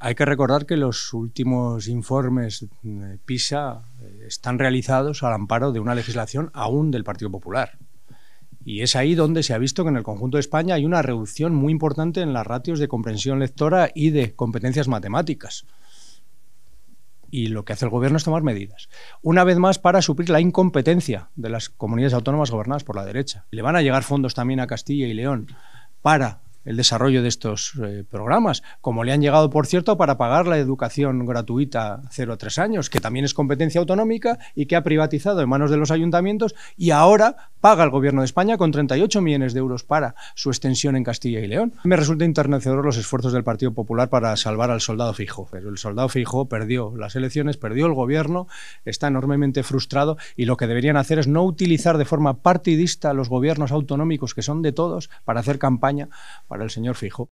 Hay que recordar que los últimos informes PISA eh, están realizados al amparo de una legislación aún del Partido Popular. Y es ahí donde se ha visto que en el conjunto de España hay una reducción muy importante en las ratios de comprensión lectora y de competencias matemáticas. Y lo que hace el gobierno es tomar medidas. Una vez más para suplir la incompetencia de las comunidades autónomas gobernadas por la derecha. Le van a llegar fondos también a Castilla y León para el desarrollo de estos eh, programas, como le han llegado, por cierto, para pagar la educación gratuita 0 a 3 años, que también es competencia autonómica y que ha privatizado en manos de los ayuntamientos y ahora paga el Gobierno de España con 38 millones de euros para su extensión en Castilla y León. Me resulta internecedor los esfuerzos del Partido Popular para salvar al soldado fijo, pero el soldado fijo perdió las elecciones, perdió el gobierno, está enormemente frustrado y lo que deberían hacer es no utilizar de forma partidista los gobiernos autonómicos que son de todos para hacer campaña, el señor Fijo.